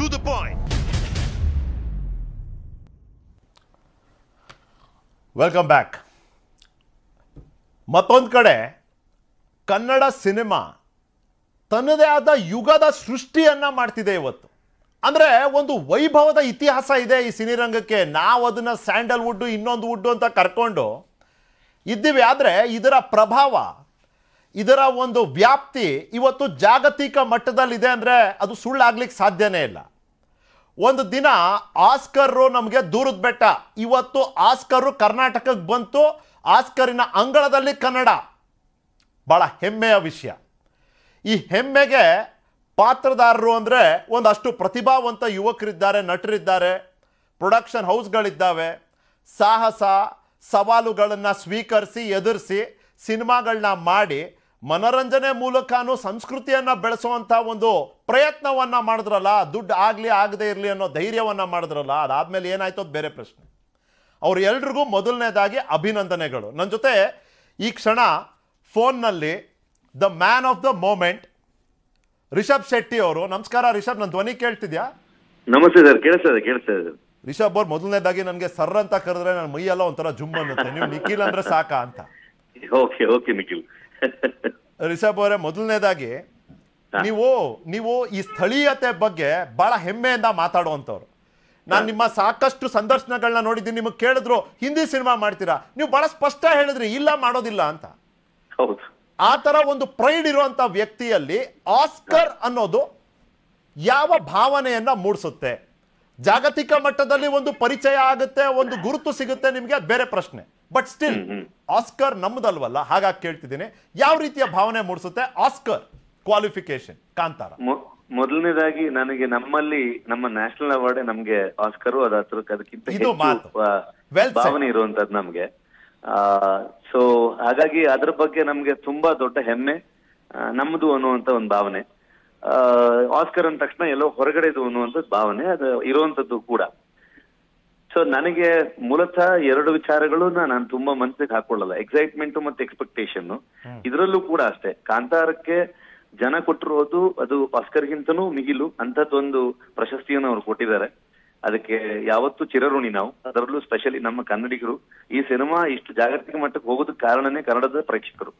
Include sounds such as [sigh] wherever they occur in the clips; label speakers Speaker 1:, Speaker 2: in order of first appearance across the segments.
Speaker 1: To the point. Welcome back ಮತ್ತೊಂದು ಕಡೆ Kannada cinema ತನ್ನದೇ ಆದ ಯುಗದ ಸೃಷ್ಟಿಯನ್ನು ಮಾಡ್ತಿದೆ ಇವತ್ತು ಅಂದರೆ ಒಂದು ವೈಭವದ ಇತಿಹಾಸ ಇದೆ ಈ ಸಿನಿರಂಗಕ್ಕೆ ನಾವು ಅದನ್ನು ಸ್ಯಾಂಡಲ್ವುಡ್ಡು ಇನ್ನೊಂದು ವುಡ್ಡು ಅಂತ ಕರ್ಕೊಂಡು ಇದ್ದೀವಿ ಆದರೆ ಇದರ ಪ್ರಭಾವ ಇದರ ಒಂದು ವ್ಯಾಪ್ತಿ ಇವತ್ತು ಜಾಗತಿಕ ಮಟ್ಟದಲ್ಲಿದೆ ಅಂದರೆ ಅದು ಸುಳ್ಳಾಗ್ಲಿಕ್ಕೆ ಸಾಧ್ಯನೇ ಇಲ್ಲ ಒಂದು ದಿನ ಆಸ್ಕರ್ರು ನಮಗೆ ದೂರದ ಬೆಟ್ಟ ಇವತ್ತು ಆಸ್ಕರ್ರು ಕರ್ನಾಟಕಕ್ಕೆ ಬಂತು ಆಸ್ಕರಿನ ಅಂಗಳದಲ್ಲಿ ಕನ್ನಡ ಭಾಳ ಹೆಮ್ಮೆಯ ವಿಷಯ ಈ ಹೆಮ್ಮೆಗೆ ಪಾತ್ರದಾರರು ಅಂದರೆ ಒಂದಷ್ಟು ಪ್ರತಿಭಾವಂತ ಯುವಕರಿದ್ದಾರೆ ನಟರಿದ್ದಾರೆ ಪ್ರೊಡಕ್ಷನ್ ಹೌಸ್ಗಳಿದ್ದಾವೆ ಸಾಹಸ ಸವಾಲುಗಳನ್ನು ಸ್ವೀಕರಿಸಿ ಎದುರಿಸಿ ಸಿನಿಮಾಗಳನ್ನ ಮಾಡಿ ಮನರಂಜನೆ ಮೂಲಕನೂ ಸಂಸ್ಕೃತಿಯನ್ನ ಬೆಳೆಸುವಂಥ ಒಂದು ಪ್ರಯತ್ನವನ್ನ ಮಾಡಿದ್ರಲ್ಲ ದುಡ್ಡು ಆಗಲಿ ಆಗದೆ ಇರಲಿ ಅನ್ನೋ ಧೈರ್ಯವನ್ನ ಮಾಡಿದ್ರಲ್ಲ ಅದಾದ್ಮೇಲೆ ಏನಾಯ್ತು ಬೇರೆ ಪ್ರಶ್ನೆ ಅವ್ರ ಎಲ್ರಿಗೂ ಮೊದಲನೇದಾಗಿ ಅಭಿನಂದನೆಗಳು ನನ್ನ ಜೊತೆ ಈ ಕ್ಷಣ ಫೋನ್ನಲ್ಲಿ the man of the moment Rishab Shetty ಅವರು ನಮಸ್ಕಾರ ರಿಷಬ್ ನನ್ನ ಧ್ವನಿ ಕೇಳ್ತಿದ್ಯಾ
Speaker 2: ನಮಸ್ತೆ ಸರ್ ಕೇಳಿಸ್ತದೆ ಕೇಳಿಸ್ತದೆ
Speaker 1: ರಿಷಬ್ ಅವ್ರ ಮೊದಲನೇದಾಗಿ ನನಗೆ ಸರ್ ಅಂತ ಕರೆದ್ರೆ ನನ್ನ ಮೈಯೆಲ್ಲ ಒಂಥರ ಜುಮ್ ಅನ್ನುತ್ತೆ ನೀವು ನಿಖಿಲ್ ಅಂದ್ರೆ ಸಾಕಾ ಅಂತ
Speaker 2: ಓಕೆ ಓಕೆ ನಿಖಿಲ್
Speaker 1: [laughs] ರಿಷಬ್ ಅವರೇ ಮೊದಲನೇದಾಗಿ ನೀವು ನೀವು ಈ ಸ್ಥಳೀಯತೆ ಬಗ್ಗೆ ಬಹಳ ಹೆಮ್ಮೆಯಿಂದ ಮಾತಾಡುವಂಥವ್ರು ನಾನು ನಿಮ್ಮ ಸಾಕಷ್ಟು ಸಂದರ್ಶನಗಳನ್ನ ನೋಡಿದ್ದೀನಿ ನಿಮಗೆ ಕೇಳಿದ್ರು ಹಿಂದಿ ಸಿನಿಮಾ ಮಾಡ್ತೀರಾ ನೀವು ಬಹಳ ಸ್ಪಷ್ಟ ಹೇಳಿದ್ರಿ ಇಲ್ಲ ಮಾಡೋದಿಲ್ಲ ಅಂತ ಆ ತರ ಒಂದು ಪ್ರೈಡ್ ಇರುವಂತ ವ್ಯಕ್ತಿಯಲ್ಲಿ ಆಸ್ಕರ್ ಅನ್ನೋದು ಯಾವ ಭಾವನೆಯನ್ನ ಮೂಡಿಸುತ್ತೆ ಜಾಗತಿಕ ಮಟ್ಟದಲ್ಲಿ ಒಂದು ಪರಿಚಯ ಆಗುತ್ತೆ ಒಂದು ಗುರುತು ಸಿಗುತ್ತೆ ನಿಮಗೆ ಬೇರೆ ಪ್ರಶ್ನೆ ಬಟ್ ಸ್ಟಿಲ್ ಆಸ್ಕರ್ ನಮ್ಮದಲ್ವಲ್ಲ ಹಾಗಾಗಿ ಕೇಳ್ತಿದ್ದೀನಿ ಯಾವ ರೀತಿಯ ಭಾವನೆ ಮೂಡಿಸುತ್ತೆ ಆಸ್ಕರ್ ಕ್ವಾಲಿಫಿಕೇಶನ್ ಕಾಂತಾರ
Speaker 2: ಮೊದಲನೇದಾಗಿ ನನಗೆ ನಮ್ಮಲ್ಲಿ ನಮ್ಮ ನ್ಯಾಷನಲ್ ಅವಾರ್ಡ್ ನಮ್ಗೆ ಆಸ್ಕರ್ ಅದಕ್ಕೆ ಅದಕ್ಕಿಂತ ಭಾವನೆ ಇರುವಂತದ್ದು ನಮ್ಗೆ ಸೊ ಹಾಗಾಗಿ ಅದ್ರ ಬಗ್ಗೆ ನಮ್ಗೆ ತುಂಬಾ ದೊಡ್ಡ ಹೆಮ್ಮೆ ನಮ್ಮದು ಅನ್ನುವಂತ ಒಂದು ಭಾವನೆ ಆಸ್ಕರ್ ಅಂದ ತಕ್ಷಣ ಎಲ್ಲೋ ಹೊರಗಡೆದು ಅನ್ನುವಂಥದ್ದು ಭಾವನೆ ಅದು ಇರುವಂತದ್ದು ಕೂಡ ಸೊ ನನಗೆ ಮೂಲತಃ ಎರಡು ವಿಚಾರಗಳು ನಾನು ತುಂಬಾ ಮನಸ್ಸಿಗೆ ಹಾಕೊಳ್ಳಲ್ಲ ಎಕ್ಸೈಟ್ಮೆಂಟ್ ಮತ್ತೆ ಎಕ್ಸ್ಪೆಕ್ಟೇಷನ್ ಇದರಲ್ಲೂ ಕೂಡ ಅಷ್ಟೇ ಕಾಂತಾರಕ್ಕೆ ಜನ ಕೊಟ್ಟಿರೋದು ಅದು ಆಸ್ಕರ್ಗಿಂತನೂ ಮಿಗಿಲು ಅಂತದೊಂದು ಪ್ರಶಸ್ತಿಯನ್ನು ಅವ್ರು ಕೊಟ್ಟಿದ್ದಾರೆ ಅದಕ್ಕೆ ಯಾವತ್ತೂ ಚಿರಋಣಿ ನಾವು ಅದರಲ್ಲೂ ಸ್ಪೆಷಲಿ ನಮ್ಮ ಕನ್ನಡಿಗರು ಈ ಸಿನಿಮಾ ಇಷ್ಟು ಜಾಗತಿಕ ಮಟ್ಟಕ್ಕೆ ಹೋಗೋದಕ್ಕೆ ಕಾರಣನೇ ಕನ್ನಡದ ಪ್ರೇಕ್ಷಕರು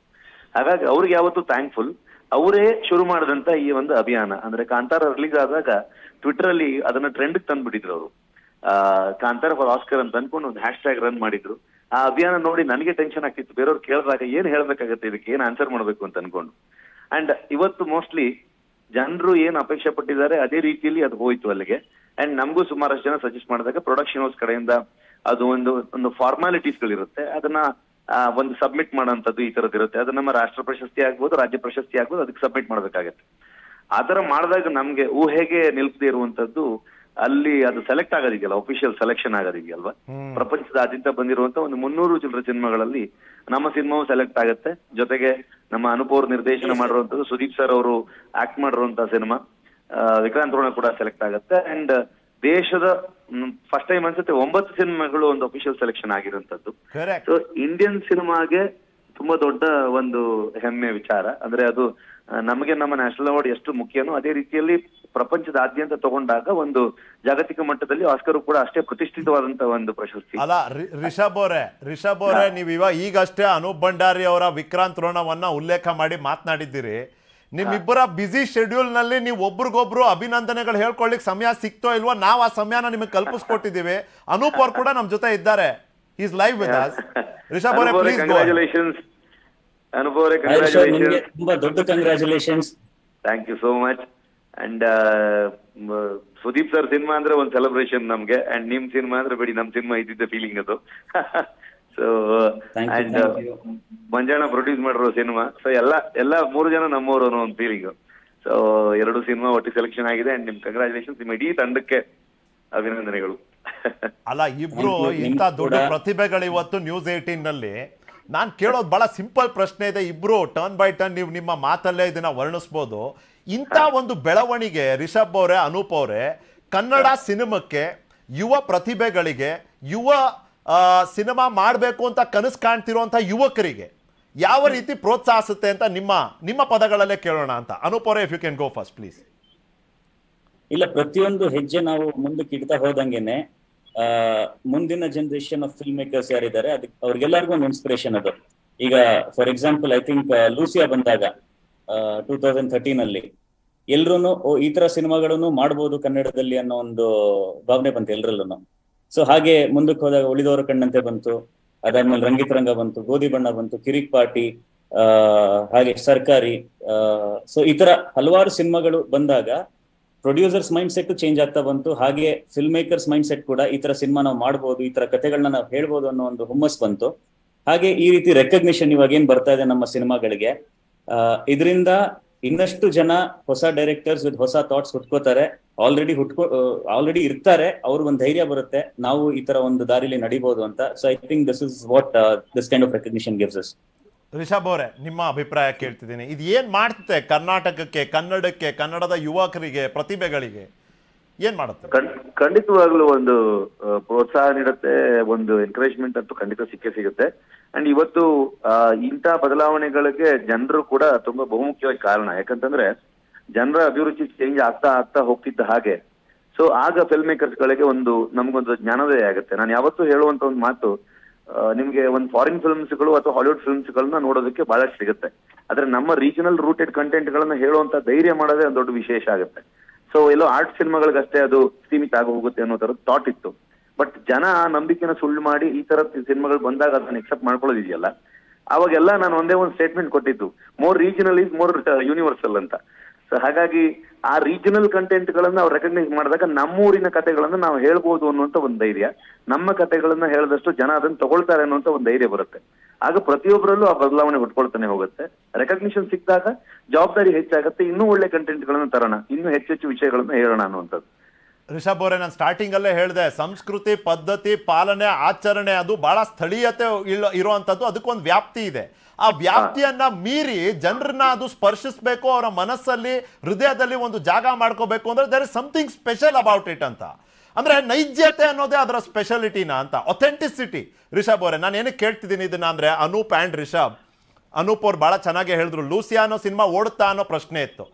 Speaker 2: ಹಾಗಾಗಿ ಅವ್ರಿಗೆ ಯಾವತ್ತೂ ಥ್ಯಾಂಕ್ಫುಲ್ ಅವರೇ ಶುರು ಮಾಡಿದಂತ ಈ ಒಂದು ಅಭಿಯಾನ ಅಂದ್ರೆ ಕಾಂತಾರ ರಿಲೀಸ್ ಆದಾಗ ಟ್ವಿಟರ್ ಅಲ್ಲಿ ಅದನ್ನ ಟ್ರೆಂಡ್ ತಂದ್ಬಿಟ್ಟಿದ್ರು ಅವರು ಕಾಂತಾರ ಫಾರ್ ಆಸ್ಕರ್ ಅಂತ ಅನ್ಕೊಂಡು ಒಂದು ಹ್ಯಾಶ್ ಟ್ಯಾಗ್ ರನ್ ಮಾಡಿದ್ರು ಆ ಅಭಿಯಾನ ನೋಡಿ ನನಗೆ ಟೆನ್ಷನ್ ಆಗ್ತಿತ್ತು ಬೇರೆಯವ್ರು ಕೇಳಿದಾಗ ಏನ್ ಹೇಳ್ಬೇಕಾಗತ್ತೆ ಇದಕ್ಕೆ ಏನ್ ಆನ್ಸರ್ ಮಾಡಬೇಕು ಅಂತ ಅನ್ಕೊಂಡು ಅಂಡ್ ಇವತ್ತು ಮೋಸ್ಟ್ಲಿ ಜನರು ಏನ್ ಅಪೇಕ್ಷೆ ಪಟ್ಟಿದ್ದಾರೆ ಅದೇ ರೀತಿಯಲ್ಲಿ ಅದು ಹೋಯ್ತು ಅಲ್ಲಿಗೆ ಅಂಡ್ ನಮಗೂ ಸುಮಾರಷ್ಟು ಜನ ಸಜೆಸ್ಟ್ ಮಾಡಿದಾಗ ಪ್ರೊಡಕ್ಷನ್ ಹೌಸ್ ಕಡೆಯಿಂದ ಅದು ಒಂದು ಒಂದು ಫಾರ್ಮಾಲಿಟೀಸ್ ಗಳಿರುತ್ತೆ ಅದನ್ನ ಒಂದು ಸಬ್ಮಿಟ್ ಮಾಡೋಂಥದ್ದು ಈ ತರದ್ ಇರುತ್ತೆ ಅದು ನಮ್ಮ ರಾಷ್ಟ್ರ ಪ್ರಶಸ್ತಿ ಆಗ್ಬೋದು ರಾಜ್ಯ ಪ್ರಶಸ್ತಿ ಆಗ್ಬೋದು ಅದಕ್ಕೆ ಸಬ್ಮಿಟ್ ಮಾಡ್ಬೇಕಾಗತ್ತೆ ಆ ತರ ಮಾಡಿದಾಗ ನಮ್ಗೆ ಊಹೆಗೆ ನಿಲ್ಪದೇ ಇರುವಂತದ್ದು ಅಲ್ಲಿ ಅದು ಸೆಲೆಕ್ಟ್ ಆಗೋದಿದೆಯಲ್ಲ ಅಫಿಷಿಯಲ್ ಸೆಲೆಕ್ಷನ್ ಆಗೋದಿದೆಯಲ್ವಾ ಪ್ರಪಂಚದಾದ್ಯಂತ ಬಂದಿರುವಂತ ಒಂದು ಮುನ್ನೂರು ಚಿಲ್ಲರ ಸಿನಿಮಾಗಳಲ್ಲಿ ನಮ್ಮ ಸಿನಿಮಾವು ಸೆಲೆಕ್ಟ್ ಆಗುತ್ತೆ ಜೊತೆಗೆ ನಮ್ಮ ಅನುಪೂರ್ ನಿರ್ದೇಶನ ಮಾಡಿರುವಂತದ್ದು ಸುದೀಪ್ ಸರ್ ಅವರು ಆಕ್ಟ್ ಮಾಡಿರುವಂತ ಸಿನಿಮಾ ವಿಕ್ರಾಂತ್ ರೋಣ ಕೂಡ ಸೆಲೆಕ್ಟ್ ಆಗುತ್ತೆ ಅಂಡ್ ದೇಶದ ಫಸ್ಟ್ ಟೈಮ್ ಅನ್ಸುತ್ತೆ ಒಂಬತ್ತು ಸಿನಿಮಾಗಳು ಒಂದು ಅಫಿಷಿಯಲ್ ಸೆಲೆಕ್ಷನ್ ಆಗಿರುವಂತದ್ದು ಸೊ ಇಂಡಿಯನ್ ಸಿನಿಮಾಗೆ ತುಂಬಾ ದೊಡ್ಡ ಒಂದು ಹೆಮ್ಮೆ ವಿಚಾರ ಅಂದ್ರೆ ಅದು ನಮಗೆ ನಮ್ಮ ನ್ಯಾಷನಲ್ ಅವಾರ್ಡ್ ಎಷ್ಟು ಮುಖ್ಯನೋ ಅದೇ ರೀತಿಯಲ್ಲಿ ಪ್ರಪಂಚದಾದ್ಯಂತ ತಗೊಂಡಾಗ ಒಂದು ಜಾಗತಿಕ ಮಟ್ಟದಲ್ಲಿ ಆಸ್ಕರ್ ಕೂಡ ಅಷ್ಟೇ ಪ್ರತಿಷ್ಠಿತವಾದಂತ ಒಂದು ಪ್ರಶಸ್ತಿ ಅಲ್ಲ
Speaker 1: ರಿಷಬ್ ಅವರೇ ರಿಷಬ್ ಅವರೇ ನೀವು ಇವಾಗ ಈಗಷ್ಟೇ ಅನೂಪ್ ಭಂಡಾರಿ ಅವರ ವಿಕ್ರಾಂತ್ ರೋಣವನ್ನ ಉಲ್ಲೇಖ ಮಾಡಿ ಮಾತನಾಡಿದ್ದೀರಿ ನಿಮ್ಮಿಬ್ಬರ ಬ್ಯುಸಿ ಶೆಡ್ಯೂಲ್ ನಲ್ಲಿ ನೀವು ಒಬ್ರಿಗೊಬ್ರು ಅಭಿನಂದನೆಗಳು ಹೇಳ್ಕೊಳ್ಳಿಕ್ ಸಮಯ ಸಿಕ್ತೋ ಇಲ್ವೋ ನಾವು ಆ ಸಮಯನ ನಿಮಗೆ ಕಲ್ಪಿಸ್ಕೊಟ್ಟಿದ್ದೀವಿ ಅನೂಪ್ ಅವ್ರು ಕೂಡ ನಮ್ಮ ಜೊತೆ ಇದ್ದಾರೆ is live with us Rishab ಅವರೇ ಪ್ಲೀಸ್ ಕಂಗ್ರಾಚುಲೇಷನ್ಸ್
Speaker 2: ಅನುಭವರೇ ಕಂಗ್ರಾಚುಲೇಷನ್ಸ್ ತುಂಬಾ ದೊಡ್ಡ congratulations thank you so much and Sudeep sir cinema ಅಂದ್ರೆ ಒಂದು ಸೆಲೆಬ್ರೇಷನ್ ನಮ್ಗೆ ಅಂಡ್ ನಿಮ್ ಸಿನಿಮಾ ಅಂದ್ರೆ ಬಿಡಿ ನಮ್ ಸಿನಿಮಾ ಇದ್ದಿದ್ದ ಫೀಲಿಂಗ್ ಅದು ಸೊ ಅಂಡ್ ಮಂಜಾಣ ಪ್ರೊಡ್ಯೂಸ್ ಮಾಡಿರೋ ಸಿನಿಮಾ ಸೊ ಎಲ್ಲ ಎಲ್ಲ ಮೂರು ಜನ ನಮ್ಮವರು ಅನ್ನೋ ಒಂದು ಫೀಲಿಂಗ್ ಸೊ ಎರಡು ಸಿನಿಮಾ ಒಟ್ಟು ಸೆಲೆಕ್ಷನ್ ಆಗಿದೆ ಅಂಡ್ ನಿಮ್ ಕಂಗ್ರಾಚುಲೇಷನ್ಸ್ ನಿಮ್ ಇಡೀ ತಂಡಕ್ಕೆ ಅಭಿನಂದನೆಗಳು ಅಲ್ಲ ಇಬ್ರು ಇಂಥ ದೊಡ್ಡ
Speaker 1: ಪ್ರತಿಭೆಗಳು ಇವತ್ತು ನ್ಯೂಸ್ ಏಟೀನ್ ನಲ್ಲಿ ನಾನು ಕೇಳೋದು ಬಹಳ ಸಿಂಪಲ್ ಪ್ರಶ್ನೆ ಇದೆ ಇಬ್ರು ಟರ್ನ್ ಬೈ ಟರ್ನ್ ನೀವು ನಿಮ್ಮ ಮಾತಲ್ಲೇ ಇದನ್ನ ವರ್ಣಿಸ್ಬೋದು ಇಂಥ ಒಂದು ಬೆಳವಣಿಗೆ ರಿಷಬ್ ಅವರೇ ಅನೂಪ್ ಅವರೇ ಕನ್ನಡ ಸಿನಿಮಾಕ್ಕೆ ಯುವ ಪ್ರತಿಭೆಗಳಿಗೆ ಯುವ ಸಿನಿಮಾ ಮಾಡಬೇಕು ಅಂತ ಕನಸು ಕಾಣ್ತಿರುವಂತಹ ಯುವಕರಿಗೆ ಯಾವ ರೀತಿ ಪ್ರೋತ್ಸಾಹಿಸುತ್ತೆ ಅಂತ ನಿಮ್ಮ ನಿಮ್ಮ ಪದಗಳಲ್ಲೇ ಕೇಳೋಣ ಅಂತ ಅನೂಪ್ ಅವರೇ if you can go first please ಇಲ್ಲ
Speaker 3: ಪ್ರತಿಯೊಂದು ಹೆಜ್ಜೆ ನಾವು ಮುಂದಕ್ಕೆ ಇಡ್ತಾ ಹೋದಂಗೆನೆ ಮುಂದಿನ ಜನರೇಷನ್ ಆಫ್ ಫಿಲ್ಮ್ ಮೇಕರ್ಸ್ ಯಾರಿದ್ದಾರೆ ಅದಕ್ಕೆ ಅವ್ರಿಗೆಲ್ಲರಿಗೂ ಒಂದು ಇನ್ಸ್ಪಿರೇಷನ್ ಅದು ಈಗ for example I think Lucia ಬಂದಾಗ ಟೂ ತೌಸಂಡ್ ಥರ್ಟೀನ್ ಅಲ್ಲಿ ಓ ಈ ತರ ಸಿನಿಮಾಗಳನ್ನು ಮಾಡಬಹುದು ಕನ್ನಡದಲ್ಲಿ ಅನ್ನೋ ಒಂದು ಭಾವನೆ ಬಂತು ಎಲ್ಲರಲ್ಲೂ ಸೊ ಹಾಗೆ ಮುಂದಕ್ಕೆ ಹೋದಾಗ ಉಳಿದವರ ಕಣ್ಣಂತೆ ಬಂತು ಅದಾದ್ಮೇಲೆ ರಂಗಿತ್ ರಂಗ ಬಂತು ಗೋಧಿ ಬಣ್ಣ ಬಂತು ಕಿರಿಕ್ ಪಾರ್ಟಿ ಹಾಗೆ ಸರ್ಕಾರಿ ಸೊ ಈ ತರ ಹಲವಾರು ಸಿನಿಮಾಗಳು ಬಂದಾಗ ಪ್ರೊಡ್ಯೂಸರ್ಸ್ ಮೈಂಡ್ ಸೆಟ್ ಚೇಂಜ್ ಆಗ್ತಾ ಬಂತು ಹಾಗೆ ಫಿಲ್ಮ್ ಮೇಕರ್ಸ್ ಮೈಂಡ್ ಸೆಟ್ ಕೂಡ ಈ ತರ ಸಿನಿಮಾ ನಾವು ಮಾಡಬಹುದು ಈ ತರ ಕಥೆಗಳನ್ನ ನಾವು ಹೇಳ್ಬೋದು ಅನ್ನೋ ಒಂದು ಹುಮ್ಮಸ್ ಬಂತು ಹಾಗೆ ಈ ರೀತಿ ರೆಕಗ್ನಿಷನ್ ಇವಾಗ ಏನ್ ಬರ್ತಾ ಇದೆ ನಮ್ಮ ಸಿನಿಮಾಗಳಿಗೆ ಇದರಿಂದ ಇನ್ನಷ್ಟು ಜನ ಹೊಸ ಡೈರೆಕ್ಟರ್ಸ್ ವಿತ್ ಹೊಸ ಥಾಟ್ಸ್ ಹುಟ್ಕೋತಾರೆ ಆಲ್ರೆಡಿ ಹುಟ್ಕೋ ಆಲ್ರೆಡಿ ಇರ್ತಾರೆ ಅವ್ರಿಗೆ ಒಂದು ಧೈರ್ಯ ಬರುತ್ತೆ ನಾವು ಈ ತರ ಒಂದು ದಾರಿಲಿ ನಡಿಬಹುದು ಅಂತ so I think this is what this kind of recognition gives us
Speaker 1: Rishab ಅವರೇ ನಿಮ್ಮ ಅಭಿಪ್ರಾಯ ಕೇಳ್ತಿದ್ದೀನಿ ಇದು ಏನು ಮಾಡ್ತದೆ ಕರ್ನಾಟಕಕ್ಕೆ ಕನ್ನಡಕ್ಕೆ ಕನ್ನಡದ ಯುವಕರಿಗೆ ಪ್ರತಿಭೆಗಳಿಗೆ ಏನ್ ಮಾಡುತ್ತೆ
Speaker 2: ಖಂಡಿತವಾಗ್ಲೂ ಒಂದು ಪ್ರೋತ್ಸಾಹ ನೀಡುತ್ತೆ ಒಂದು ಎನ್ಕರೇಜ್ಮೆಂಟ್ ಅಂತೂ ಖಂಡಿತ ಸಿಕ್ಕೇ ಸಿಗುತ್ತೆ ಅಂಡ್ ಇವತ್ತು ಇಂಥ ಬದಲಾವಣೆಗಳಿಗೆ ಜನರು ಕೂಡ ತುಂಬಾ ಬಹುಮುಖ್ಯವಾಗಿ ಕಾರಣ ಯಾಕಂತಂದ್ರೆ ಜನರ ಅಭಿರುಚಿ ಚೇಂಜ್ ಆಗ್ತಾ ಆಗ್ತಾ ಹೋಗ್ತಿದ್ದ ಹಾಗೆ ಸೊ ಆಗ ಫಿಲ್ಮ್ ಮೇಕರ್ಸ್ ಗಳಿಗೆ ಒಂದು ನಮಗೊಂದು ಜ್ಞಾನವೇ ಆಗುತ್ತೆ ನಾನು ಯಾವತ್ತೂ ಹೇಳುವಂತ ಒಂದು ಮಾತು ನಿಮಗೆ ಒಂದು ಫಾರಿನ್ ಫಿಲ್ಮ್ಸ್ಗಳು ಅಥವಾ ಹಾಲಿವುಡ್ ಫಿಲ್ಮ್ಸ್ಗಳನ್ನ ನೋಡೋದಕ್ಕೆ ಬಹಳ ಸಿಗುತ್ತೆ ಆದ್ರೆ ನಮ್ಮ ರೀಜನಲ್ ರೂಟೆಡ್ ಕಂಟೆಂಟ್ ಗಳನ್ನ ಹೇಳುವಂತ ಧೈರ್ಯ ಮಾಡೋದೇ ಒಂದು ದೊಡ್ಡ ವಿಶೇಷ ಆಗುತ್ತೆ ಸೊ ಎಲ್ಲೋ ಆರ್ಟ್ ಸಿನಿಮಾಗಳಿಗಷ್ಟೇ ಅದು ಸೀಮಿತ ಆಗೋಗುತ್ತೆ ಹೋಗುತ್ತೆ ಅನ್ನೋ ತರದ್ ಥಾಟ್ ಇತ್ತು ಬಟ್ ಜನ ಆ ನಂಬಿಕೆನ ಸುಳ್ಳು ಮಾಡಿ ಈ ತರ ಸಿನಿಮಾಗಳು ಬಂದಾಗ ಅದನ್ನ ಎಕ್ಸೆಪ್ಟ್ ಮಾಡ್ಕೊಳ್ಳೋದಿದೆಯಲ್ಲ ಅವಾಗೆಲ್ಲ ನಾನು ಒಂದೇ ಒಂದು ಸ್ಟೇಟ್ಮೆಂಟ್ ಕೊಟ್ಟಿದ್ದು more regional is more universal ಅಂತ ಸೊ ಹಾಗಾಗಿ ಆ ರೀಜನಲ್ ಕಂಟೆಂಟ್ ಗಳನ್ನ ಅವ್ರು ರೆಕಗ್ನೈಸ್ ಮಾಡಿದಾಗ ನಮ್ಮೂರಿನ ಕಥೆಗಳನ್ನ ನಾವು ಹೇಳ್ಬೋದು ಅನ್ನುವಂತ ಒಂದು ಧೈರ್ಯ ನಮ್ಮ ಕಥೆಗಳನ್ನ ಹೇಳದಷ್ಟು ಜನ ಅದನ್ನ ತಗೊಳ್ತಾರೆ ಅನ್ನುವಂತ ಒಂದು ಧೈರ್ಯ ಬರುತ್ತೆ ಆಗ ಪ್ರತಿಯೊಬ್ಬರಲ್ಲೂ ಆ ಬದಲಾವಣೆ ಹುಟ್ಕೊಳ್ತಾನೆ ಹೋಗುತ್ತೆ ರೆಕಗ್ನಿಷನ್ ಸಿಕ್ಕಿದಾಗ ಜವಾಬ್ದಾರಿ ಹೆಚ್ಚಾಗುತ್ತೆ ಇನ್ನೂ ಒಳ್ಳೆ ಕಂಟೆಂಟ್ ಗಳನ್ನ ತರೋಣ ಇನ್ನೂ ಹೆಚ್ಚೆಚ್ಚು ವಿಷಯಗಳನ್ನ ಹೇಳೋಣ ಅನ್ನುವಂಥದ್ದು
Speaker 1: ರಿಷಬ್ ಅವರೇ ನಾನು ಸ್ಟಾರ್ಟಿಂಗ್ ಅಲ್ಲೇ ಹೇಳಿದೆ ಸಂಸ್ಕೃತಿ ಪದ್ಧತಿ ಪಾಲನೆ ಆಚರಣೆ ಅದು ಬಹಳ ಸ್ಥಳೀಯತೆ ಇರುವಂತದ್ದು ಅದಕ್ಕೊಂದು ವ್ಯಾಪ್ತಿ ಇದೆ ಆ ವ್ಯಾಪ್ತಿಯನ್ನ ಮೀರಿ ಜನರನ್ನ ಅದು ಸ್ಪರ್ಶಿಸಬೇಕು ಅವರ ಮನಸ್ಸಲ್ಲಿ ಹೃದಯದಲ್ಲಿ ಒಂದು ಜಾಗ ಮಾಡ್ಕೋಬೇಕು ಅಂದ್ರೆ there is something special about it ಅಂತ ಅಂದ್ರೆ ನೈಜತೆ ಅನ್ನೋದೇ ಅದರ ಸ್ಪೆಷಾಲಿಟಿನ ಅಂತ ಒಥೆಂಟಿಸಿಟಿ ರಿಷಬ್ ಅವರೇ ನಾನು ಏನಕ್ಕೆ ಕೇಳ್ತಿದ್ದೀನಿ ಇದನ್ನ ಅಂದ್ರೆ ಅನೂಪ್ ಆ್ಯಂಡ್ ರಿಷಬ್ ಅನೂಪ್ ಅವ್ರು ಬಹಳ ಚೆನ್ನಾಗಿ ಹೇಳಿದ್ರು ಲೂಸಿಯಾ ಅನ್ನೋ ಸಿನಿಮಾ ಓಡುತ್ತಾ ಅನ್ನೋ ಪ್ರಶ್ನೆ ಇತ್ತು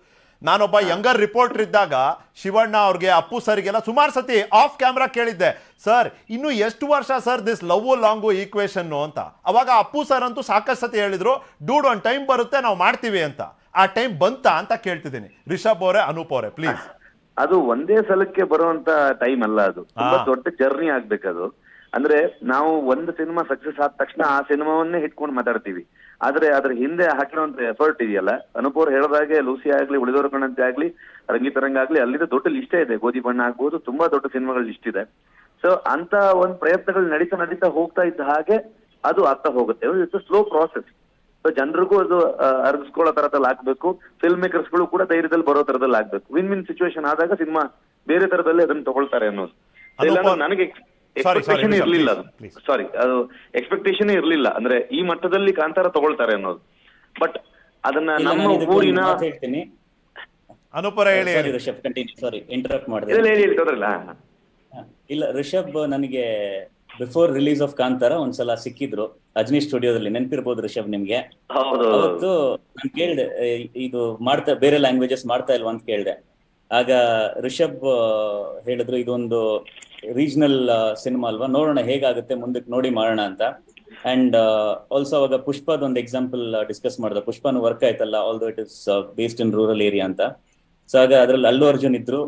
Speaker 1: ನಾನೊಬ್ಬ ಯಂಗರ್ ರಿಪೋರ್ಟರ್ ಇದ್ದಾಗ ಶಿವಣ್ಣ ಅವ್ರಿಗೆ ಅಪ್ಪು ಸರ್ಗೆಲ್ಲ ಸುಮಾರು ಸತಿ ಆಫ್ ಕ್ಯಾಮ್ರಾ ಕೇಳಿದ್ದೆ ಸರ್ ಇನ್ನು ಎಷ್ಟು ವರ್ಷ sir this love long equation ಅಂತ ಅವಾಗ ಅಪ್ಪು ಸರ್ ಅಂತೂ ಸಾಕಷ್ಟು ಸತಿ ಹೇಳಿದ್ರು ಡೂಡ್ ಒಂದು ಟೈಮ್ ಬರುತ್ತೆ ನಾವು ಮಾಡ್ತೀವಿ ಅಂತ ಆ ಟೈಮ್ ಬಂತ ಅಂತ ಕೇಳ್ತಿದ್ದೀನಿ ರಿಷಬ್ ಅವರೇ ಅನೂಪ್ ಅವರೇ ಪ್ಲೀಸ್ ಅದು ಒಂದೇ
Speaker 2: ಸಲಕ್ಕೆ ಬರುವಂತ ಟೈಮ್ ಅಲ್ಲ ಅದು ತುಂಬಾ ದೊಡ್ಡ ಜರ್ನಿ ಆಗ್ಬೇಕದು ಅಂದ್ರೆ ನಾವು ಒಂದು ಸಿನಿಮಾ ಸಕ್ಸಸ್ ಆದ ತಕ್ಷಣ ಆ ಸಿನಿಮಾವನ್ನೇ ಇಟ್ಕೊಂಡು ಮಾತಾಡ್ತೀವಿ ಆದ್ರೆ ಅದ್ರ ಹಿಂದೆ ಹಾಕಿರೋ ಎಫರ್ಟ್ ಇದೆಯಲ್ಲ ಅನುಪೂರ್ ಅವ್ರು ಲೂಸಿ ಆಗ್ಲಿ ಉಳಿದವರ ಕಣಂತೆ ಆಗ್ಲಿ ರಂಗಿ ತರಂಗ ಆಗ್ಲಿ ಅಲ್ಲಿಂದ ದೊಡ್ಡ ಲಿಸ್ಟ್ ಇದೆ ಗೋಧಿ ಬಣ್ಣ ಆಗ್ಬೋದು ತುಂಬಾ ದೊಡ್ಡ ಸಿನಿಮಾಗಳ ಲಿಸ್ಟ್ ಇದೆ ಸೊ ಅಂತ ಒಂದ್ ಪ್ರಯತ್ನಗಳು ನಡೀತಾ ನಡೀತಾ ಹೋಗ್ತಾ ಇದ್ದ ಹಾಗೆ ಅದು ಆಗ್ತಾ ಹೋಗುತ್ತೆ it's a slow process so ಜನರಿಗೂ ಅದು ಅರ್ಗಿಸ್ಕೊಳ್ಳೋ ತರದಲ್ಲಿ ಆಗ್ಬೇಕು ಫಿಲ್ಮ್ ಮೇಕರ್ಸ್ಗಳು ಕೂಡ ಧೈರ್ಯದಲ್ಲಿ ಬರೋ ತರದಲ್ಲಿ ಆಗ್ಬೇಕು ವಿನ್ ವಿನ್ ಸಿಚುವೇಶನ್ ಆದಾಗ ಸಿನಿಮಾ ಬೇರೆ ತರದಲ್ಲಿ ಅದನ್ನ ತಗೊಳ್ತಾರೆ ಅನ್ನೋದು ನನಗೆ ಎಕ್ಸ್ಪೆಕ್ಟೇಷನ್ ಇರಲಿಲ್ಲ ಸಾರಿ ಅದು ಎಕ್ಸ್ಪೆಕ್ಟೇಷನ್ ಇರಲಿಲ್ಲ ಅಂದ್ರೆ ಈ ಮಟ್ಟದಲ್ಲಿ ಕಾಂತಾರ ತಗೊಳ್ತಾರೆ ಅನ್ನೋದು ಬಟ್ ಅದನ್ನ ನಮ್ಮ ಊರಿನ ಅನುಪರ
Speaker 3: ಇಲ್ಲ ರಿಷಬ್ ನನಗೆ ಬಿಫೋರ್ ರಿಲೀಸ್ ಆಫ್ ಕಾಂತಾರ ಒಂದ್ಸಲ ಸಿಕ್ಕಿದ್ರು ಅಜ್ನಿ ಸ್ಟುಡಿಯೋದಲ್ಲಿ ನೆನಪಿರ್ಬೋದು ರಿಷಬ್ ನಿಮ್ಗೆ ಅವತ್ತು ನಾನು ಕೇಳಿದೆ ಇದು ಮಾಡ್ತಾ ಬೇರೆ ಲ್ಯಾಂಗ್ವೇಜಸ್ ಮಾಡ್ತಾ ಇಲ್ವಾ ಅಂತ ಕೇಳಿದೆ ಆಗ ರಿಷಬ್ ಹೇಳಿದ್ರು ಇದೊಂದು ರೀಜನಲ್ ಸಿನಿಮಾ ಅಲ್ವಾ ನೋಡೋಣ ಹೇಗಾಗುತ್ತೆ ಮುಂದಕ್ಕೆ ನೋಡಿ ಮಾಡೋಣ ಅಂತ ಅಂಡ್ ಆಲ್ಸೋ ಅವಾಗ ಪುಷ್ಪದ ಒಂದು ಎಕ್ಸಾಂಪಲ್ ಡಿಸ್ಕಸ್ ಮಾಡ್ದ ಪುಷ್ಪನು ವರ್ಕ್ ಆಯ್ತಲ್ಲ all though it is based in rural area ಅಂತ ಸೊ ಆಗ ಅದ್ರಲ್ಲಿ ಅಲ್ಲು ಅರ್ಜುನ್ ಇದ್ರು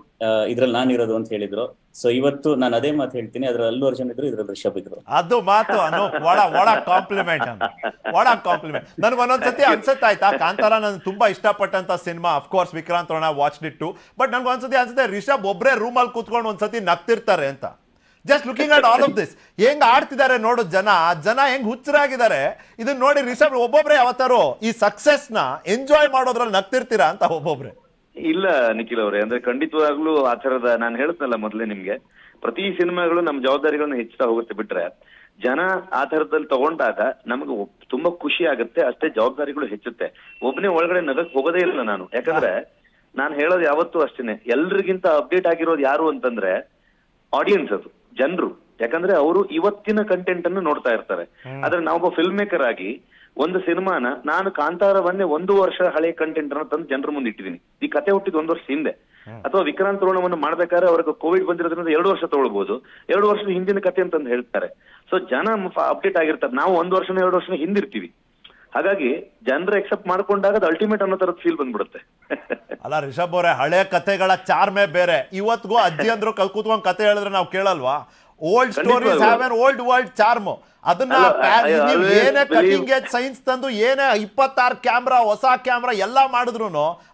Speaker 3: ಇದ್ರಲ್ಲಿ ನಾನು ಇರೋದು ಅಂತ ಹೇಳಿದ್ರು ಸೊ ಇವತ್ತು ನಾನು ಅದೇ ಮಾತು ಹೇಳ್ತೀನಿ ಅದ್ರ ಅಲ್ಲು ಅರ್ಜುನ್ ಇದ್ರು ಇದ್ರಲ್ಲಿ ರಿಷಬ್ ಇದ್ರು ಅದು ಮಾತು ಕಾಂಪ್ಲಿಮೆಂಟ್
Speaker 1: ಕಾಂಪ್ಲಿಮೆಂಟ್ ನನ್ಗೆ ಒಂದೊಂದ್ಸತಿ ಅನ್ಸುತ್ತೆ ಆಯ್ತಾ ಕಾಂತಾರ ನನ್ ತುಂಬಾ ಇಷ್ಟಪಟ್ಟಂತ cinema of course Vikrant Rona watch ditto but ನನ್ಗೆ ಒಂದ್ಸತಿ ಅನ್ಸುತ್ತೆ ರಿಷಬ್ ಒಬ್ಬರೇ ಅಲ್ಲಿ ಕೂತ್ಕೊಂಡು ಒಂದ್ಸತಿ ನಗ್ತಿರ್ತಾರೆ ಅಂತ just looking at all of this ಹೆಂಗ್ ಆಡ್ತಿದ್ದಾರೆ ನೋಡು ಜನ ಜನ ಹೆಂಗ್ ಹುಚ್ಚರಾಗಿದ್ದಾರೆ ಇದನ್ನ ನೋಡಿ ರಿಷಬ್ ಒಬ್ಬೊಬ್ರೆ ಯಾವತ್ತಾರು ಈ ಸಕ್ಸೆಸ್ ನ ಎಂಜಾಯ್ ಮಾಡೋದ್ರಲ್ಲಿ ನಗ್ತಿರ್ತೀರಾ ಅಂತ ಒಬ್ಬೊಬ್ರೆ
Speaker 2: ಇಲ್ಲ ನಿಖಿಲ್ ಅವರೇ ಅಂದ್ರೆ ಖಂಡಿತವಾಗ್ಲೂ ಆ ತರದ ನಾನು ಹೇಳ್ತಲ್ಲ ಮೊದಲೇ ನಿಮ್ಗೆ ಪ್ರತಿ ಸಿನಿಮಾಗಳು ನಮ್ಮ ಜವಾಬ್ದಾರಿಗಳನ್ನ ಹೆಚ್ಚುತ್ತಾ ಹೋಗುತ್ತೆ ಬಿಟ್ರೆ ಜನ ಆ ತರದಲ್ಲಿ ತಗೊಂಡಾಗ ನಮ್ಗೆ ತುಂಬಾ ಖುಷಿ ಆಗುತ್ತೆ ಅಷ್ಟೇ ಜವಾಬ್ದಾರಿಗಳು ಹೆಚ್ಚುತ್ತೆ ಒಬ್ನೇ ಒಳಗಡೆ ನಗಕ್ ಹೋಗೋದೇ ಇಲ್ಲ ನಾನು ಯಾಕಂದ್ರೆ ನಾನು ಹೇಳೋದು ಯಾವತ್ತೂ ಅಷ್ಟೇನೆ ಎಲ್ರಿಗಿಂತ ಅಪ್ಡೇಟ್ ಆಗಿರೋದು ಯಾರು ಅಂತಂದ್ರೆ ಆಡಿಯನ್ಸ್ ಅದು ಜನರು ಯಾಕಂದ್ರೆ ಅವರು ಇವತ್ತಿನ ಕಂಟೆಂಟ್ ಅನ್ನು ನೋಡ್ತಾ ಇರ್ತಾರೆ ಆದ್ರೆ ನಾವೊಬ್ಬ ಫಿಲ್ಮ್ ಮೇಕರ್ ಆಗಿ ಒಂದು ಸಿನಿಮಾನ ನಾನು ಕಾಂತಾರವನ್ನೇ ಒಂದು ವರ್ಷ ಹಳೆ ಕಂಟೆಂಟ್ ಅನ್ನು ತಂದು ಜನರ ಮುಂದೆ ಇಟ್ಟಿದ್ದೀನಿ ಈ ಕತೆ ಹುಟ್ಟಿದ ಒಂದು ವರ್ಷ ಹಿಂದೆ ಅಥವಾ ವಿಕ್ರಾಂತ್ ರೋಣವನ್ನು ಮಾಡ್ಬೇಕಾದ್ರೆ ಅವ್ರಿಗೆ ಕೋವಿಡ್ ಬಂದಿರೋದ್ರಿಂದ ಎರಡು ವರ್ಷ ತಗೊಳ್ಬಹುದು ಎರಡು ವರ್ಷದ ಹಿಂದಿನ ಕತೆ ಅಂತಂದು ಹೇಳ್ತಾರೆ ಸೊ ಜನ ಅಪ್ಡೇಟ್ ಆಗಿರ್ತಾರೆ ನಾವು ಒಂದು ವರ್ಷನ ಎರಡು ವರ್ಷನ ಹಿಂದಿರ್ತೀವಿ ಹಾಗಾಗಿ ಜನರು ಎಕ್ಸೆಪ್ಟ್ ಮಾಡ್ಕೊಂಡಾಗ ಅದು
Speaker 1: ಅಲ್ಟಿಮೇಟ್ ಅನ್ನೋ ತರದ ಫೀಲ್ ಬಂದ್ಬಿಡುತ್ತೆ [laughs] ಅಲ್ಲ ರಿಷಬ್ ಅವರೇ ಹಳೆ ಕತೆಗಳ ಚಾರ್ಮೆ ಬೇರೆ ಇವತ್ಗೂ ಅಜ್ಜಿ ಅಂದ್ರು ಕಲ್ ಕತೆ ಹೇಳಿದ್ರೆ ನಾವು ಕೇಳಲ್ವಾ old stories have an old world charm ಅದನ್ನ ನೀವು ಏನೇ ಕಟಿಂಗ್ ಏಜ್ ಸೈನ್ಸ್ ತಂದು ಏನೇ ಇಪ್ಪತ್ತಾರು ಕ್ಯಾಮ್ರಾ ಹೊಸ ಕ್ಯಾಮ್ರಾ ಎಲ್ಲ ಮಾಡಿದ್ರು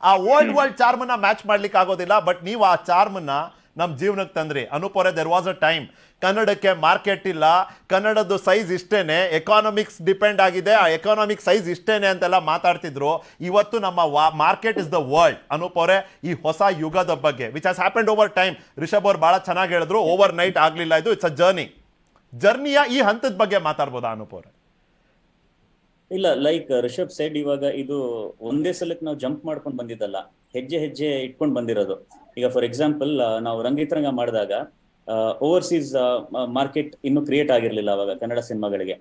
Speaker 1: ಆ ಓಲ್ಡ್ ವರ್ಲ್ಡ್ ಚಾರ್ಮ್ ನ ಮ್ಯಾಚ್ ಮಾಡ್ಲಿಕ್ಕೆ ಆಗೋದಿಲ್ಲ ಬಟ್ ನೀವು ಆ ಚಾರ್ಮ್ ನ ನಮ್ ಜೀವನಕ್ಕೆ ತಂದ್ರಿ ಅನುಪೋರೆ ದೆರ್ ವಾಸ್ ಅ ಟೈಮ್ ಕನ್ನಡಕ್ಕೆ ಮಾರ್ಕೆಟ್ ಇಲ್ಲ ಕನ್ನಡದ್ದು ಸೈಜ್ ಇಷ್ಟೇನೆ ಎಕಾನಮಿಕ್ಸ್ ಡಿಪೆಂಡ್ ಆಗಿದೆ ಆ ಎಕಾನಮಿಕ್ ಸೈಜ್ ಇಷ್ಟೇನೆ ಅಂತೆಲ್ಲ ಮಾತಾಡ್ತಿದ್ರು ಇವತ್ತು ನಮ್ಮ ವಾ ಮಾರ್ಕೆಟ್ ಇಸ್ ದ ವರ್ಲ್ಡ್ ಅನುಪೌರೇ ಈ ಹೊಸ ಯುಗದ ಬಗ್ಗೆ which has happened over time Rishab ಅವ್ರು ಭಾಳ ಚೆನ್ನಾಗಿ ಹೇಳಿದ್ರು ಓವರ್ ನೈಟ್ ಆಗಲಿಲ್ಲ ಇದು ಇಟ್ಸ್ ಅ ಜರ್ನಿ ಜರ್ನಿಯ ಈ ಹಂತದ ಬಗ್ಗೆ ಮಾತಾಡ್ಬೋದಾ ಅನುಪೋರೆ
Speaker 3: ಇಲ್ಲ ಲೈಕ್ ರಿಷಬ್ ಸೆಡ್ ಇವಾಗ ಇದು ಒಂದೇ ಸಲಕ್ಕೆ ನಾವು ಜಂಪ್ ಮಾಡ್ಕೊಂಡು ಬಂದಿದ್ದಲ್ಲ ಹೆಜ್ಜೆ ಹೆಜ್ಜೆ ಇಟ್ಕೊಂಡು ಬಂದಿರೋದು ಈಗ ಫಾರ್ ಎಕ್ಸಾಂಪಲ್ ನಾವು ರಂಗಿತರಂಗ ಮಾಡಿದಾಗ ಓವರ್ಸೀಸ್ ಮಾರ್ಕೆಟ್ ಇನ್ನು ಕ್ರಿಯೇಟ್ ಆಗಿರ್ಲಿಲ್ಲ ಅವಾಗ ಕನ್ನಡ ಸಿನಿಮಾಗಳಿಗೆ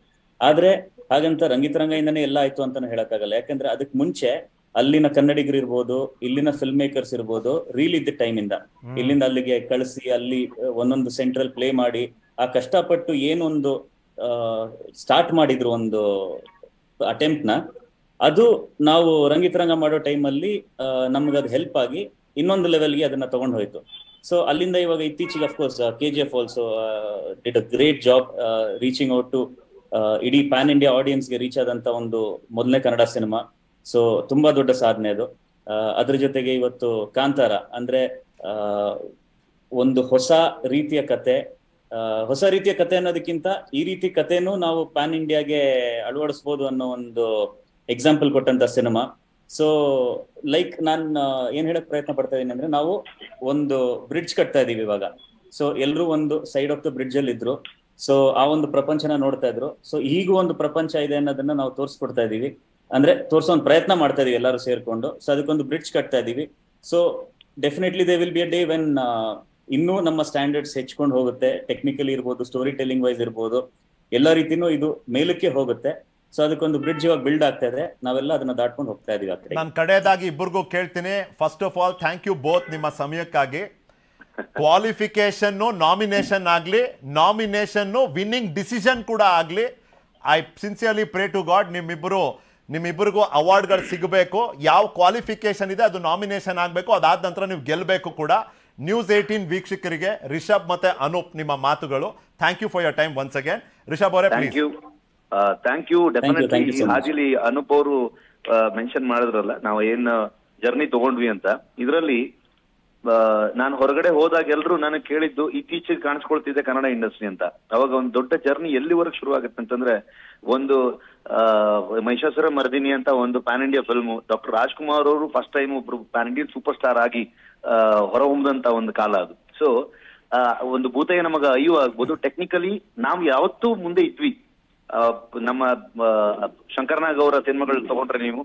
Speaker 3: ಆದ್ರೆ ಹಾಗಂತ ರಂಗಿತರಂಗದಿಂದನೇ ಎಲ್ಲ ಆಯ್ತು ಅಂತಾನು ಹೇಳಕ್ಕಾಗಲ್ಲ ಯಾಕಂದ್ರೆ ಅದಕ್ ಮುಂಚೆ ಅಲ್ಲಿನ ಕನ್ನಡಿಗರು ಇರ್ಬೋದು ಇಲ್ಲಿನ ಫಿಲ್ಮ್ ಮೇಕರ್ಸ್ ಇರ್ಬೋದು ರೀಲ್ ಇದ್ದ ಟೈಮ್ ಇಂದ ಇಲ್ಲಿಂದ ಅಲ್ಲಿಗೆ ಕಳಿಸಿ ಅಲ್ಲಿ ಒಂದೊಂದು ಸೆಂಟ್ರಲ್ ಪ್ಲೇ ಮಾಡಿ ಆ ಕಷ್ಟಪಟ್ಟು ಏನೊಂದು ಸ್ಟಾರ್ಟ್ ಮಾಡಿದ್ರು ಒಂದು ಅಟೆಂಪ್ಟ್ ನ ಅದು ನಾವು ರಂಗಿತರಂಗ ಮಾಡೋ ಟೈಮಲ್ಲಿ ನಮ್ಗೆ ಅದು ಹೆಲ್ಪ್ ಆಗಿ ಇನ್ನೊಂದು ಲೆವೆಲ್ಗೆ ಅದನ್ನ ತಗೊಂಡ್ ಹೋಯ್ತು ಸೊ ಅಲ್ಲಿಂದ ಇವಾಗ ಇತ್ತೀಚೆಗೆ of course K G F also did a great job reaching out to ಇಡೀ ಪ್ಯಾನ್ ಇಂಡಿಯಾ ಆಡಿಯನ್ಸ್ಗೆ ರೀಚ್ ಆದಂತ ಒಂದು ಮೊದಲನೇ ಕನ್ನಡ ಸಿನಿಮಾ ಸೊ ತುಂಬಾ ದೊಡ್ಡ ಸಾಧನೆ ಅದು uh, ಅದ್ರ ಜೊತೆಗೆ ಇವತ್ತು ಕಾಂತಾರ ಅಂದ್ರೆ uh, ಒಂದು ಹೊಸ ರೀತಿಯ ಕತೆ uh, ಹೊಸ ರೀತಿಯ ಕತೆ ಅನ್ನೋದಕ್ಕಿಂತ ಈ ರೀತಿ ಕತೆನೂ ನಾವು ಪ್ಯಾನ್ ಇಂಡಿಯಾಗೆ ಅಳವಡಿಸ್ಬೋದು ಅನ್ನೋ ಒಂದು ಎಕ್ಸಾಂಪಲ್ ಕೊಟ್ಟಂತ ಸಿನಿಮಾ ಸೊ ಲೈಕ್ ನಾನು ಏನ್ ಹೇಳಕ್ ಪ್ರಯತ್ನ ಪಡ್ತಾ ಇದೀನಿ ಅಂದ್ರೆ ನಾವು ಒಂದು ಬ್ರಿಡ್ಜ್ ಕಟ್ತಾ ಇದೀವಿ ಇವಾಗ ಸೊ ಎಲ್ರು ಒಂದು ಸೈಡ್ ಆಫ್ ದ ಬ್ರಿಡ್ಜ್ ಅಲ್ಲಿ ಇದ್ರು ಸೊ ಆ ಒಂದು ಪ್ರಪಂಚನ ನೋಡ್ತಾ ಇದ್ರು ಸೊ ಈಗ ಒಂದು ಪ್ರಪಂಚ ಇದೆ ಅನ್ನೋದನ್ನ ನಾವು ತೋರಿಸ್ಕೊಡ್ತಾ ಇದೀವಿ ಅಂದ್ರೆ ತೋರ್ಸೋ ಒಂದು ಪ್ರಯತ್ನ ಮಾಡ್ತಾ ಇದೀವಿ ಎಲ್ಲರೂ ಸೇರ್ಕೊಂಡು ಸೊ ಅದಕ್ಕೊಂದು ಬ್ರಿಡ್ಜ್ ಕಟ್ತಾ ಇದೀವಿ so definitely they will be a day when ಇನ್ನೂ ನಮ್ಮ ಸ್ಟ್ಯಾಂಡರ್ಡ್ಸ್ ಹೆಚ್ಕೊಂಡು ಹೋಗುತ್ತೆ ಟೆಕ್ನಿಕಲಿ ಇರ್ಬೋದು ಸ್ಟೋರಿ ಟೆಲ್ಲಿಂಗ್ ವೈಸ್ ಇರ್ಬೋದು ಎಲ್ಲ ರೀತಿನೂ ಇದು ಮೇಲಕ್ಕೆ ಹೋಗುತ್ತೆ ಸೊ ಅದಕ್ಕೊಂದು ಬ್ರಿಡ್ಜ್ ಇವಾಗ ಬಿಲ್ಡ್ ಆಗ್ತಾ ಇದೆ ನಾವೆಲ್ಲ ಅದನ್ನ ದಾಟ್ಕೊಂಡು ಹೋಗ್ತಾ ಇದೀವಿ ಆ
Speaker 1: ನಾನು ಕಡೆಯದಾಗಿ ಇಬ್ಬರಿಗೂ ಕೇಳ್ತೀನಿ first of all thank you both ನಿಮ್ಮ ಸಮಯಕ್ಕಾಗಿ ಕ್ವಾಲಿಫಿಕೇಶನ್ ನಾಮಿನೇಷನ್ ಆಗಲಿ ನಾಮಿನೇಷನ್ ವಿನ್ನಿಂಗ್ ಡಿಸಿಷನ್ ಕೂಡ ಆಗಲಿ I sincerely pray to God ನಿಮ್ಮಿಬ್ಬರು ನಿಮ್ಮಿಬ್ಬರಿಗೂ ಅವಾರ್ಡ್ಗಳು ಸಿಗಬೇಕು ಯಾವ ಕ್ವಾಲಿಫಿಕೇಶನ್ ಇದೆ ಅದು ನಾಮಿನೇಷನ್ ಆಗಬೇಕು ಅದಾದ ನಂತರ ನೀವು ಗೆಲ್ಲಬೇಕು ಕೂಡ ನ್ಯೂಸ್ ಏಯ್ಟೀನ್ ವೀಕ್ಷಕರಿಗೆ ರಿಷಬ್ ಮತ್ತು ಅನೂಪ್ ನಿಮ್ಮ ಮಾತುಗಳು thank you for your time once again Rishab ಅವರೇ ಪ್ಲೀಸ್ ಥ್ಯಾಂಕ್ ಯು ಡೆಫಿನೆಟ್ಲಿ ಹಾಜಿಲಿ ಅನೂಪ್ ಅವರು ಮೆನ್ಷನ್
Speaker 2: ಮಾಡಿದ್ರಲ್ಲ ನಾವು ಏನ್ ಜರ್ನಿ ತಗೊಂಡ್ವಿ ಅಂತ ಇದರಲ್ಲಿ ನಾನು ಹೊರಗಡೆ ಹೋದಾಗ ಎಲ್ರು ನನಗೆ ಕೇಳಿದ್ದು ಇತ್ತೀಚೆಗೆ ಕಾಣಿಸ್ಕೊಳ್ತಿದೆ ಕನ್ನಡ ಇಂಡಸ್ಟ್ರಿ ಅಂತ ಅವಾಗ ಒಂದು ದೊಡ್ಡ ಜರ್ನಿ ಎಲ್ಲಿವರೆಗೆ ಶುರು ಆಗುತ್ತೆ ಅಂತಂದ್ರೆ ಒಂದು ಮಹಿಷಾಸುರ ಮರ್ದಿನಿ ಅಂತ ಒಂದು pan India film doctor Rajkumar ಅವರು ಫಸ್ಟ್ ಟೈಮ್ ಒಬ್ರು ಪ್ಯಾನ್ ಇಂಡಿಯನ್ ಸೂಪರ್ ಸ್ಟಾರ್ ಆಗಿ ಹೊರಹೊಮ್ಮದಂತ ಒಂದು ಕಾಲ ಅದು ಸೊ ಒಂದು ಭೂತಯ್ಯ ನಮಗ ಅಯ್ಯೋ ಆಗ್ಬೋದು ಟೆಕ್ನಿಕಲಿ ನಾವು ಯಾವತ್ತೂ ಮುಂದೆ ಇದ್ವಿ ನಮ್ಮ ಶಂಕರನಾಗ್ ಅವರ ಸಿನಿಮಾಗಳು ತಗೊಂಡ್ರೆ ನೀವು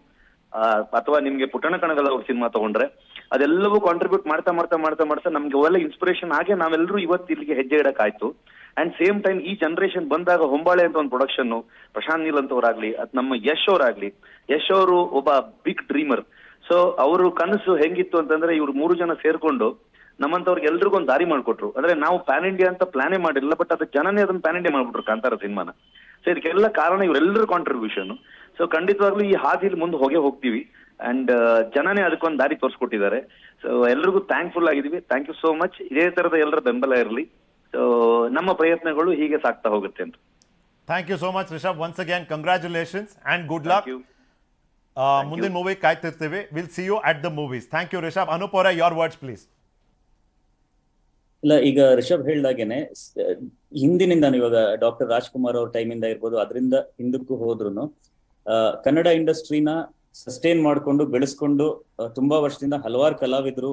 Speaker 2: ಅಥವಾ ನಿಮ್ಗೆ ಪುಟ್ಟಣ ಕಣಗಲ್ ಅವ್ರ ಸಿನಿಮಾ ತಗೊಂಡ್ರೆ ಅದೆಲ್ಲವೂ ಕಾಂಟ್ರಿಬ್ಯೂಟ್ ಮಾಡ್ತಾ ಮಾಡ್ತಾ ಮಾಡ್ತಾ ಮಾಡ್ತಾ ನಮ್ಗೆ ಒಳ್ಳೆ ಇನ್ಸ್ಪಿರೇಷನ್ ಹಾಗೆ ನಾವೆಲ್ಲರೂ ಇವತ್ತು ಇಲ್ಲಿಗೆ ಹೆಜ್ಜೆ ಇಡಕ್ಕಾಯ್ತು ಅಂಡ್ ಸೇಮ್ ಟೈಮ್ ಈ ಜನರೇಷನ್ ಬಂದಾಗ ಹೊಂಬಾಳೆ ಅಂತ ಒಂದು ಪ್ರೊಡಕ್ಷನ್ ಪ್ರಶಾಂತ್ ನೀಲ್ ಅಂತವ್ರಾಗ್ಲಿ ಅದ್ ನಮ್ಮ ಯಶ್ ಅವರಾಗ್ಲಿ ಯಶ್ ಅವರು ಒಬ್ಬ ಬಿಗ್ ಡ್ರೀಮರ್ ಸೊ ಅವರು ಕನಸು ಹೆಂಗಿತ್ತು ಅಂತಂದ್ರೆ ಇವ್ರು ಮೂರು ಜನ ಸೇರ್ಕೊಂಡು ನಮ್ಮಂತವ್ರಿಗೆ ಎಲ್ರಿಗೂ ಒಂದು ದಾರಿ ಮಾಡ್ಕೊಟ್ರು ಅಂದ್ರೆ ನಾವು ಪ್ಯಾನ್ ಇಂಡಿಯಾ ಅಂತ ಪ್ಲಾನೇ ಮಾಡಿರಲಿಲ್ಲ ಬಟ್ ಅದಕ್ಕೆ ಜನನೇ ಅದನ್ನ ಪ್ಯಾನ್ ಇಂಡಿಯಾ ಮಾಡ್ಬಿಟ್ರು ಕಾಂತಾರ ಸಿನಿಮಾನ ಸೊ ಇದಕ್ಕೆಲ್ಲ ಕಾರಣ ಇವರೆಲ್ಲರ ಕಾಂಟ್ರಿಬ್ಯೂಷನ್ ಸೊ ಖಂಡಿತವಾಗ್ಲೂ ಈ ಹಾದಿಲಿ ಮುಂದೆ ಹೋಗೇ ಹೋಗ್ತೀವಿ ಅಂಡ್ uh, ಜನನೇ ಅದಕ್ಕೊಂದು ದಾರಿ ತೋರಿಸ್ಕೊಟ್ಟಿದ್ದಾರೆ ಸೊ ಎಲ್ರಿಗೂ ಥ್ಯಾಂಕ್ಫುಲ್ ಆಗಿದ್ದೀವಿ ಥ್ಯಾಂಕ್ ಯು ಸೋ ಮಚ್ ಇದೇ ತರದ ಎಲ್ಲರ ಬೆಂಬಲ ಇರಲಿ ಸೊ ನಮ್ಮ ಪ್ರಯತ್ನಗಳು ಹೀಗೆ ಸಾಕ್ತಾ ಹೋಗುತ್ತೆ ಅಂತ
Speaker 1: thank you so much Rishab once again congratulations and good luck ಮುಂದಿನ ಮೂವಿ ಕಾಯ್ತಿರ್ತೀವಿ will see you at the movies thank you Rishab ಅನುಪೋರ ಯೋರ್ ವರ್ಡ್ಸ್ ಪ್ಲೀಸ್
Speaker 3: ಇಲ್ಲ ಈಗ ರಿಷಬ್ ಹೇಳ್ದಾಗೆನೆ ಹಿಂದಿನಿಂದ ಇವಾಗ ಡಾಕ್ಟರ್ ರಾಜ್ಕುಮಾರ್ ಅವ್ರ ಟೈಮಿಂದ ಇರ್ಬೋದು ಅದರಿಂದ ಹಿಂದಕ್ಕೂ ಹೋದ್ರು ಕನ್ನಡ ಇಂಡಸ್ಟ್ರಿನ ಸಸ್ಟೈನ್ ಮಾಡಿಕೊಂಡು ಬೆಳೆಸ್ಕೊಂಡು ತುಂಬಾ ವರ್ಷದಿಂದ ಹಲವಾರು ಕಲಾವಿದರು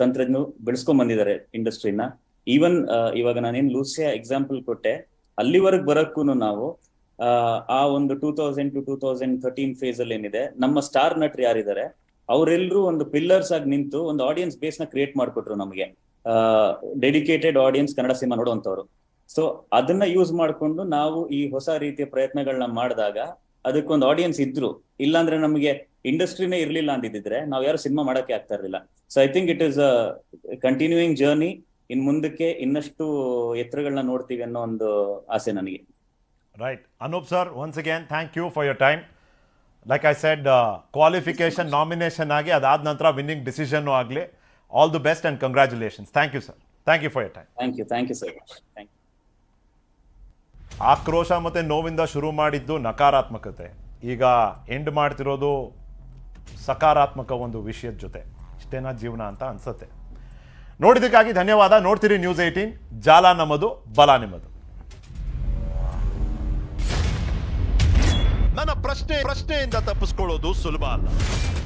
Speaker 3: ತಂತ್ರಜ್ಞರು ಬೆಳೆಸ್ಕೊಂಡ್ ಬಂದಿದ್ದಾರೆ ಇಂಡಸ್ಟ್ರಿನ ಈವನ್ ಇವಾಗ ನಾನೇನು ಲೂಸಿಯಾ ಎಕ್ಸಾಂಪಲ್ ಕೊಟ್ಟೆ ಅಲ್ಲಿವರೆಗೆ ಬರಕ್ಕೂ ನಾವು ಆ ಒಂದು two thousand to two thousand thirteen phase ಅಲ್ಲಿ ಏನಿದೆ ನಮ್ಮ ಸ್ಟಾರ್ ನಟರು ಯಾರಿದ್ದಾರೆ ಅವರೆಲ್ಲರೂ ಒಂದು ಪಿಲ್ಲರ್ಸ್ ಆಗಿ ನಿಂತು ಒಂದು ಆಡಿಯನ್ಸ್ ಬೇಸ್ ನ ಕ್ರಿಯೇಟ್ ಮಾಡ್ಕೊಟ್ರು ನಮಗೆ ಡೆಡಿಕೇಟೆಡ್ ಆಡಿಯನ್ಸ್ ಕನ್ನಡ ಸಿನಿಮಾ ನೋಡುವಂಥವ್ರು ಸೊ ಅದನ್ನ ಯೂಸ್ ಮಾಡಿಕೊಂಡು ನಾವು ಈ ಹೊಸ ರೀತಿಯ ಪ್ರಯತ್ನಗಳನ್ನ ಮಾಡಿದಾಗ ಅದಕ್ಕೊಂದು ಆಡಿಯನ್ಸ್ ಇದ್ರು ಇಲ್ಲಾಂದ್ರೆ ನಮಗೆ ಇಂಡಸ್ಟ್ರಿನೇ ಇರ್ಲಿಲ್ಲ ಅಂದಿದ್ರೆ ನಾವು ಯಾರು ಸಿನಿಮಾ ಮಾಡೋಕೆ ಆಗ್ತಾ ಇರಲಿಲ್ಲ so I think it is a continuing journey in ಮುಂದಕ್ಕೆ ಇನ್ನಷ್ಟು ಎತ್ತರಗಳನ್ನ ನೋಡ್ತೀವಿ ಅನ್ನೋ ಒಂದು ಆಸೆ ನನಗೆ
Speaker 1: right Anup sir once again thank you for your time like I said qualification nomination ಆಗಿ ಅದಾದ ನಂತರ ವಿನ್ನಿಂಗ್ ಡಿಸಿಷನ್ನು ಆಗಲಿ all the best and congratulations. Thank you, sir. Thank you for your time
Speaker 3: thank you thank you thank
Speaker 1: ಆಕ್ರೋಶ ಮತ್ತೆ ನೋವಿಂದ ಶುರು ಮಾಡಿದ್ದು ನಕಾರಾತ್ಮಕತೆ ಈಗ ಎಂಡ್ ಮಾಡ್ತಿರೋದು ಸಕಾರಾತ್ಮಕ ಒಂದು ವಿಷಯದ ಜೊತೆ ಇಷ್ಟೇನಾ ಜೀವನ ಅಂತ ಅನ್ಸುತ್ತೆ ನೋಡಿದ್ದಕ್ಕಾಗಿ ಧನ್ಯವಾದ ನೋಡ್ತೀರಿ ನ್ಯೂಸ್ ಏಯ್ಟೀನ್ ಜಾಲ ನಮ್ಮದು ಬಲ ನಿಮ್ಮದು ನನ್ನ ಪ್ರಶ್ನೆ ಪ್ರಶ್ನೆಯಿಂದ ತಪ್ಪಿಸ್ಕೊಳ್ಳೋದು ಸುಲಭ ಅಲ್ಲ